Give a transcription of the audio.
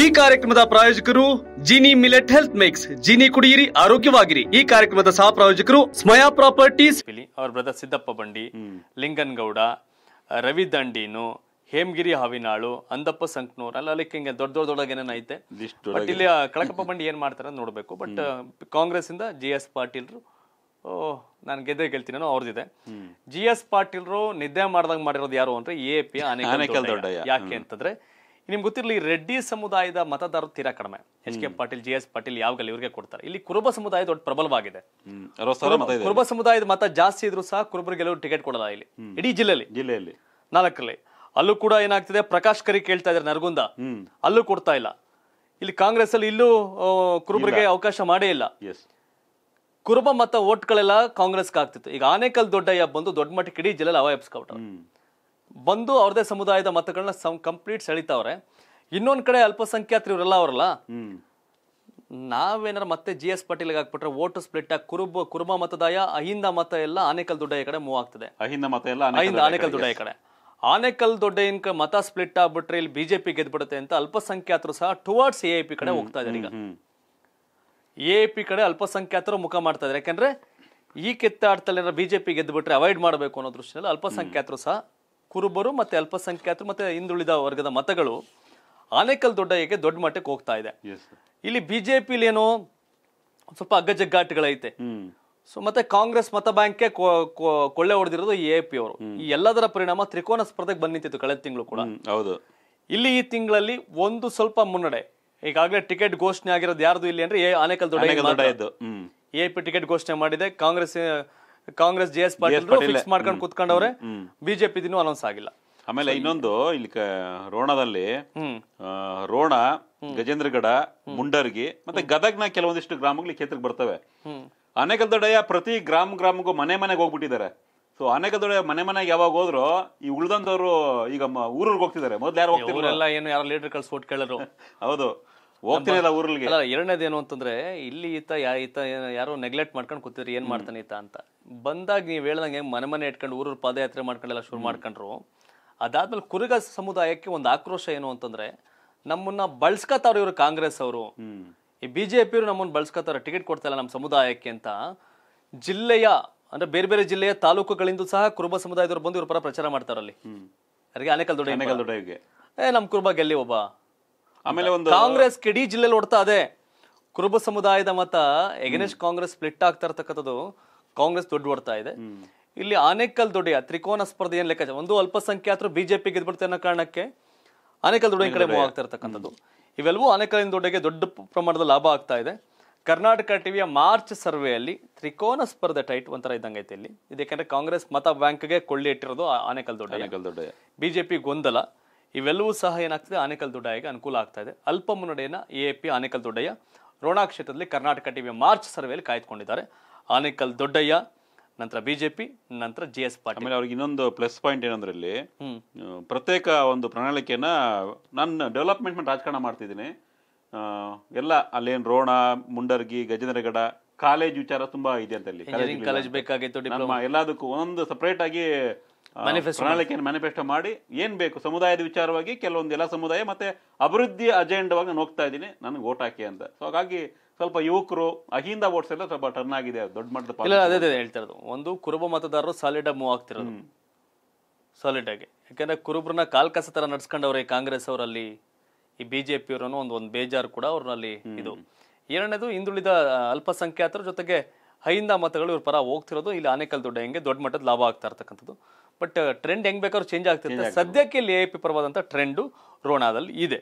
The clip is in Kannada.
ಈ ಕಾರ್ಯಕ್ರಮದ ಪ್ರಾಯೋಜಕರು Jini millet health mix Jini ಕುಡಿಯಿರಿ ಆರೋಗ್ಯವಾಗಿರಿ ಈ ಕಾರ್ಯಕ್ರಮದ ಸಹ ಪ್ರಾಯೋಜಕರು ಸ್ಮಯಾ ಪ್ರಾಪರ್ಟೀಸ್ ಅವ್ರ ಬ್ರದರ್ ಸಿದ್ದಪ್ಪ ಬಂಡಿ ಲಿಂಗನ್ ಗೌಡ ರವಿ ದಂಡೀನು ಹೇಮಗಿರಿ ಹಾವಿನಾಳು ಅಂದಪ್ಪ ಸಂಕನೂರ್ ಅಲ್ಲ ಅಲ್ಲಿ ಹಿಂಗೆ ದೊಡ್ಡ ದೊಡ್ಡ ದೊಡ್ಡ ಐತೆ ಬಟ್ ಇಲ್ಲಿ ಕಳಕಪ್ಪ ಬಂಡಿ ಏನ್ ಮಾಡ್ತಾರೆ ನೋಡಬೇಕು ಬಟ್ ಕಾಂಗ್ರೆಸ್ ಇಂದ ಜಿ ಎಸ್ ಪಾಟೀಲ್ರು ನಾನು ಗೆದ್ದೆ ಗೆಲ್ತೀನೋ ಅವ್ರದ್ದಿದೆ ಜಿ ಎಸ್ ಪಾಟೀಲ್ರು ನಿದ್ದೆ ಮಾಡ್ದಂಗೆ ಮಾಡಿರೋದು ಯಾರು ಅಂದ್ರೆ ಎ ಪಿ ದೊಡ್ಡ ಯಾಕೆ ಅಂತಂದ್ರೆ ನಿಮ್ಗೆ ಗೊತ್ತಿರಲಿ ರೆಡ್ಡಿ ಸಮುದಾಯದ ಮತದಾರರು ತೀರಾ ಕಡಿಮೆ H K Patil G S Patil ಯಾವಾಗಲಿ ಇವರಿಗೆ ಕೊಡ್ತಾರೆ ಇಲ್ಲಿ ಕುರುಬ ಸಮುದಾಯ ದೊಡ್ಡ ಪ್ರಬಲವಾಗಿದೆ ಕುರುಬ ಸಮುದಾಯದ ಮತ ಜಾಸ್ತಿ ಇದ್ರು ಸಹ ಕುರುಬರಿಗೆ ಎಲ್ಲರೂ ಟಿಕೆಟ್ ಕೊಡಲ್ಲ ಇಲ್ಲಿ ಇಡೀ ಜಿಲ್ಲೆಯಲ್ಲಿ ಜಿಲ್ಲೆಯಲ್ಲಿ ನಾಲ್ಕರಲ್ಲಿ ಅಲ್ಲೂ ಕೂಡ ಏನಾಗ್ತಿದೆ ಪ್ರಕಾಶ್ ಕರಿ ಕೇಳ್ತಾ ಇದ್ದಾರೆ ನರಗುಂದ ಅಲ್ಲೂ ಕೊಡ್ತಾ ಇಲ್ಲ ಇಲ್ಲಿ ಕಾಂಗ್ರೆಸ್ ಅಲ್ಲಿ ಇಲ್ಲೂ ಕುರುಬರಿಗೆ ಅವಕಾಶ ಮಾಡೇ ಇಲ್ಲ ಕುರುಬ ಮತ ಓಟ್ಗಳೆಲ್ಲ ಕಾಂಗ್ರೆಸ್ಗೆ ಆಗ್ತಿತ್ತು ಈಗ ಆನೇಕಲ್ ದೊಡ್ಡಯ್ಯ ಬಂದು ದೊಡ್ಡ ಮಟ್ಟಕ್ಕೆ ಇಡೀ ಜಿಲ್ಲೆಯಲ್ಲಿ ಅವಾಯಪ್ಸ್ಕೊಬಿಟ್ಟು ಬಂದು ಅವ್ರದೇ ಸಮುದಾಯದ ಮತಗಳನ್ನ ಕಂಪ್ಲೀಟ್ ಸೆಳಿತಾವ್ರೆ ಇನ್ನೊಂದ್ ಕಡೆ ಅಲ್ಪಸಂಖ್ಯಾತರು ಇವರೆಲ್ಲ ಅವರಲ್ಲ ನಾವೇನಾರ ಮತ್ತೆ ಜಿ ಎಸ್ ಪಾಟೀಲ್ ಹಾಕ್ಬಿಟ್ರೆ ಓಟು ಸ್ಪ್ಲಿಟ್ ಆಗಿ ಕುರುಬ ಕುರುಬ ಮತದಾಯ ಅಹಿಂದ ಮತ ಎಲ್ಲ ಆನೇಕಲ್ ದೊಡ್ಡಯ್ಯ ಕಡೆ ಮೂವ್ ಆಗ್ತದೆ ಅಹಿಂದ ಮತ ಎಲ್ಲ ಅಹಿಂದ ಆನೇಕಲ್ ದೊಡ್ಡಯ್ಯ ಕಡೆ ಆನೇಕಲ್ ಇನ್ಕ ಮತ ಸ್ಪ್ಲಿಟ್ ಆಗ್ಬಿಟ್ರೆ ಇಲ್ಲಿ ಬಿಜೆಪಿ ಗೆದ್ಬಿಡುತ್ತೆ ಅಂತ ಅಲ್ಪಸಂಖ್ಯಾತರು ಸಹ ಟುವರ್ಡ್ಸ್ ಎ ಐ ಪಿ ಕಡೆ ಹೋಗ್ತಾ ಇದಾರೆ ಈಗ ಎ ಐ ಪಿ ಕಡೆ ಅಲ್ಪಸಂಖ್ಯಾತರು ಮುಖ ಮಾಡ್ತಾ ಇದಾರೆ ಯಾಕಂದ್ರೆ ಈ ಕೆತ್ತಾಡ್ತಲ್ಲಿ ಬಿಜೆಪಿ ಗೆದ್ಬಿಟ್ರೆ ಅವಾಯ್ಡ್ ಮಾಡಬೇಕು ಅನ್ನೋ ದೃಷ್ಟಿಯಲ್ಲಿ ಅಲ್ಪಸಂಖ್ಯಾತರು ಸಹ ಕುರುಬರು ಮತ್ತೆ ಅಲ್ಪಸಂಖ್ಯಾತರು ಮತ್ತೆ ಹಿಂದುಳಿದ ವರ್ಗದ ಮತಗಳು ಆನೇಕಲ್ ದೊಡ್ಡಯ್ಯಗೆ ದೊಡ್ಡ ಮಟ್ಟಕ್ಕೆ ಹೋಗ್ತಾ ಇದೆ ಇಲ್ಲಿ ಬಿಜೆಪಿಲಿ ಏನೋ ಸ್ವಲ್ಪ ಅಗ್ಗಜಗ್ಗಾಟಗಳೈತೆ ಸೊ ಮತ್ತೆ ಕಾಂಗ್ರೆಸ್ ಮತ ಬ್ಯಾಂಕ್ಗೆ ಕೊಳ್ಳೆ ಹೊಡೆದಿರೋದು ಎ ಪಿ ಅವರು ಈ ಎಲ್ಲದರ ಪರಿಣಾಮ ತ್ರಿಕೋನ ಸ್ಪರ್ಧೆಗೆ ಬಂದ್ ನಿಂತಿತ್ತು ಕಳೆದ ತಿಂಗಳು ಕೂಡ ಹೌದು ಇಲ್ಲಿ ಈ ತಿಂಗಳಲ್ಲಿ ಒಂದು ಸ್ವಲ್ಪ ಮುನ್ನಡೆ ಈಗಾಗಲೇ ಟಿಕೆಟ್ ಘೋಷಣೆ ಆಗಿರೋದು ಯಾರ್ದು ಇಲ್ಲಿ ಅಂದ್ರೆ ಆನೇಕಲ್ ದೊಡ್ಡ ಎ ಪಿ ಟಿಕೆಟ್ ಘೋಷಣೆ ಮಾಡಿದೆ Congress Congress J S fix ಮಾಡ್ಕೊಂಡು ಕುತ್ಕೊಂಡವ್ರೆ ಬಿಜೆಪಿ ದಿನ ಅನೌನ್ಸ್ ಆಗಿಲ್ಲ ಆಮೇಲೆ ಇನ್ನೊಂದು ಇಲ್ಲಿ ರೋಣದಲ್ಲಿ ರೋಣ ಗಜೇಂದ್ರಗಡ ಮುಂಡರ್ಗಿ ಮತ್ತೆ ಗದಗ್ನ ಕೆಲವೊಂದಿಷ್ಟು ಗ್ರಾಮಗಳು ಕ್ಷೇತ್ರಕ್ಕೆ ಬರ್ತವೆ ಅನೇಕ ಪ್ರತಿ ಗ್ರಾಮ ಗ್ರಾಮಗೂ ಮನೆ ಮನೆಗೆ ಹೋಗ್ಬಿಟ್ಟಿದ್ದಾರೆ ಸೊ ಅನೇಕ ದೊಡ್ಡ ಮನೆ ಮನೆಗೆ ಯಾವಾಗ ಹೋದ್ರು ಈ ಉಳ್ದಂತವ್ರು ಈಗ ಊರಲ್ಲಿ ಹೋಗ್ತಿದ್ದಾರೆ ಮೊದ್ಲು ಯಾರು ಹೋಗ್ತಿದ್ರು ಏನು ಯಾರು ಲೀಡರ್ ಕಳ್ಸಿ ಓಟ್ ಕೇಳರು ಹೌದು ಹೋಗ್ತಿರಲ್ಲ ಊರಲ್ಲಿ ಅಲ್ಲ ಏನು ಅಂತಂದ್ರೆ ಇಲ್ಲಿ ಈತ ಯಾ ಈತ ಯಾರೋ ನೆಗ್ಲೆಕ್ಟ್ ಮಾಡ್ಕೊಂಡು ಕೂತಿದ್ರಿ ಏನ್ ಮಾಡ್ತಾನೆ ಈತ ಅಂತ ಬಂದಾಗ ನೀವು ಹೇಳ್ದಂಗೆ ಮನೆ ಮನೆ ಇಟ್ಕೊಂಡು ಊರೂರು ಪಾದಯಾತ್ರೆ ಮಾಡ್ಕೊಂಡೆಲ್ಲ ಶುರು ಮಾಡ್ಕೊಂಡ್ರು ಅದಾದ್ಮೇಲೆ ಕುರುಗ ಸಮುದಾಯಕ್ಕೆ ಒಂದು ಆಕ್ರೋಶ ಏನು ಅಂತಂದ್ರೆ ನಮ್ಮನ್ನ ಬಳಸ್ಕತಾವ್ರು ಇವರು ಕಾಂಗ್ರೆಸ್ ಅವರು ಈ ಅವರು ನಮ್ಮನ್ನ ಬಳಸ್ಕತಾರ ಟಿಕೆಟ್ ಇಲ್ಲ ನಮ್ಮ ಸಮುದಾಯಕ್ಕೆ ಅಂತ ಜಿಲ್ಲೆಯ ಅಂದ್ರೆ ಬೇರೆ ಬೇರೆ ಜಿಲ್ಲೆಯ ತಾಲೂಕುಗಳಿಂದ ಸಹ ಕುರುಬ ಸಮುದಾಯದವರು ಬಂದು ಇವ್ರ ಪರ ಪ್ರಚಾರ ಮಾಡ್ತಾರಲ್ಲಿ ಅದಕ್ಕೆ ಅನೇಕಲ್ ದೊಡ್ಡ ಏ ನಮ್ಮ ಕುರುಬ ಗೆಲ್ಲಿ ಒಬ್ಬ ಆಮೇಲೆ ಒಂದು ಕಾಂಗ್ರೆಸ್ ಕಿಡಿ ಜಿಲ್ಲೆಲಿ ಓಡ್ತಾ ಅದೇ ಕುರುಬ ಸಮುದಾಯದ ಮತ ಎಗನೆಸ್ಟ್ ಕಾಂಗ್ರೆಸ್ ಸ್ಪ್ಲಿಟ್ ಆಗ್ತಾ ಇರ್ತಕ್ಕಂಥದ್ದು ಕಾಂಗ್ರೆಸ್ ದೊಡ್ಡ ಓಡ್ತಾ ಇದೆ ಇಲ್ಲಿ ಆನೇಕಲ್ ದೊಡ್ಡ ತ್ರಿಕೋನ ಸ್ಪರ್ಧೆ ಏನ್ ಲೆಕ್ಕ ಒಂದು ಅಲ್ಪಸಂಖ್ಯಾತರು ಬಿಜೆಪಿ ಬಿಡ್ತಾ ಅನ್ನೋ ಕಾರಣಕ್ಕೆ ಆನೇಕಲ್ ದೊಡ್ಡ ಕಡೆ ಮೂವ್ ಆಗ್ತಾ ಇರ್ತಕ್ಕಂಥದ್ದು ಇವೆಲ್ಲವೂ ಆನೇಕಲಿನ ದೊಡ್ಡಗೆ ದೊಡ್ಡ ಪ್ರಮಾಣದ ಲಾಭ ಆಗ್ತಾ ಇದೆ ಕರ್ನಾಟಕ ಟಿವಿಯ ಮಾರ್ಚ್ ಸರ್ವೆಯಲ್ಲಿ ತ್ರಿಕೋನ ಸ್ಪರ್ಧೆ ಟೈಟ್ ಒಂಥರ ಇದ್ದಂಗೆ ಐತೆ ಇಲ್ಲಿ ಇದಕ್ಕೆ ಕಾಂಗ್ರೆಸ್ ಮತ ಬ್ಯಾಂಕ್ಗೆ ಕೊಳ್ಳಿ ಇಟ್ಟಿರೋದು ಆನೇಕಲ್ ದೊಡ್ಡ ಬಿಜೆಪಿ ಗೊಂದಲ ಇವೆಲ್ಲವೂ ಸಹ ಏನಾಗ್ತದೆ ಆನೇಕಲ್ ದೊಡ್ಡಯ್ಯಗೆ ಅನುಕೂಲ ಆಗ್ತಾ ಇದೆ ಅಲ್ಪ ಮುನ್ನಡೆಯನ್ನು ಎ ಪಿ ಆನೇಕಲ್ ದೊಡ್ಡಯ್ಯ ರೋಣಾ ಕ್ಷೇತ್ರದಲ್ಲಿ ಕರ್ನಾಟಕ ಟಿವಿ ಮಾರ್ಚ್ ಸರ್ವೆಯಲ್ಲಿ ಕಾಯ್ದುಕೊಂಡಿದ್ದಾರೆ ಆನೇಕಲ್ ದೊಡ್ಡಯ್ಯ ನಂತರ ಬಿಜೆಪಿ ನಂತರ ಜಿ ಎಸ್ ಪಾಟೀಲ್ ಆಮೇಲೆ ಅವ್ರಿಗೆ ಇನ್ನೊಂದು ಪ್ಲಸ್ ಪಾಯಿಂಟ್ ಏನಂದ್ರೆ ಇಲ್ಲಿ ಪ್ರತ್ಯೇಕ ಒಂದು ಪ್ರಣಾಳಿಕೆನ ನಾನು ಡೆವಲಪ್ಮೆಂಟ್ ರಾಜಕಾರಣ ಮಾಡ್ತಿದ್ದೀನಿ ಎಲ್ಲ ಅಲ್ಲೇನು ರೋಣ ಮುಂಡರ್ಗಿ ಗಜೇಂದ್ರಗಡ ಕಾಲೇಜ್ ವಿಚಾರ ತುಂಬಾ ಇದೆ ಅಂತ ಕಾಲೇಜ್ ಬೇಕಾಗಿತ್ತು ಎಲ್ಲದಕ್ಕೂ ಒಂದೊಂದು ಸಪರೇಟ್ ಆಗಿ ಮ್ಯಾನಿಫೆಸ್ಟೋ ಮಾಡಿ ಏನ್ ಬೇಕು ಸಮುದಾಯದ ವಿಚಾರವಾಗಿ ಕೆಲವೊಂದು ಎಲ್ಲ ಸಮುದಾಯ ಮತ್ತೆ ಅಭಿವೃದ್ಧಿ ಅಜೆಂಡವಾಗಿ ನಾನು ಹೋಗ್ತಾ ಇದ್ದೀನಿ ನನಗೆ ಓಟ್ ಹಾಕಿ ಅಂತ ಸೊ ಹಾಗಾಗಿ ಸ್ವಲ್ಪ ಯುವಕರು ಅಹಿಂದ ಓಟ್ಸ್ ಸ್ವಲ್ಪ ಟರ್ನ್ ಆಗಿದೆ ದೊಡ್ಡ ಮಟ್ಟದ ಒಂದು ಕುರುಬ ಮತದಾರರು ಸಾಲಿಡ್ ಆಗಿ ಮೂವ್ ಆಗ್ತಿರೋದು ಸಾಲಿಡ್ ಆಗಿ ಯಾಕಂದ್ರೆ ಕುರುಬ್ರನ್ನ ಕಾಲ್ಕಸ ತರ ನಡ್ಸ್ಕೊಂಡವ್ರೆ ಕಾಂಗ್ರೆಸ್ ಅವರಲ್ಲಿ ಈ ಬಿಜೆಪಿ ಅವರನ್ನು ಒಂದು ಒಂದು ಬೇಜಾರು ಕೂಡ ಅವ್ರಲ್ಲಿ ಇದು ಎರಡನೇದು ಹಿಂದುಳಿದ ಅಲ್ಪಸಂಖ್ಯಾತರ ಜೊತೆಗೆ ಹೈಂದ ಮತಗಳು ಇವ್ರ ಪರ ಹೋಗ್ತಿರೋದು ಇಲ್ಲಿ ಆನೇಕಲ್ ದೊಡ್ಡ ಹೆಂಗೆ ದೊಡ್ಡ ಮಟ್ಟದ ಲಾಭ ಆಗ್ತಾ ಇರ್ತಕ್ಕಂಥದ್ದು ಬಟ್ ಟ್ರೆಂಡ್ ಹೆಂಗ್ ಬೇಕಾದ್ರೂ ಚೇಂಜ್ ಆಗ್ತಿರ್ತಾರೆ ಸದ್ಯಕ್ಕೆ ಲೇಪಿ ಪರ್ವಾದಂಥ ಟ್ರೆಂಡು ರೋಣಾದಲ್ಲಿ ಇದೆ